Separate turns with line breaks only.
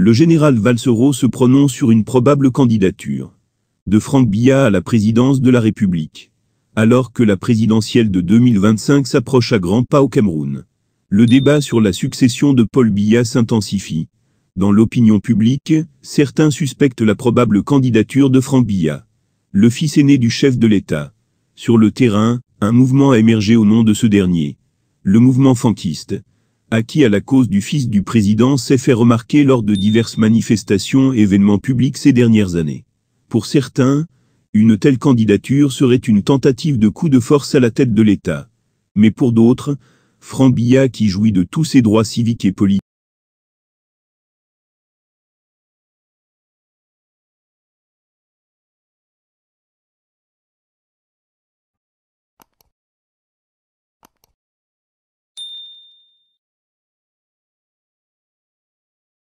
le général Valsero
se prononce sur une probable candidature de Franck Billa à la présidence de la République. Alors que la présidentielle de 2025 s'approche à grands pas au Cameroun, le débat sur la succession de Paul Biya s'intensifie. Dans l'opinion publique, certains suspectent la probable candidature de Franck Biya, le fils aîné du chef de l'État. Sur le terrain, un mouvement a émergé au nom de ce dernier. Le mouvement franquiste, acquis à la cause du fils du président s'est fait remarquer lors de diverses manifestations et événements publics ces dernières années. Pour certains, une telle candidature serait une tentative de coup de force à la tête de l'État. Mais pour d'autres, Frambilla
qui jouit de tous ses droits civiques et politiques,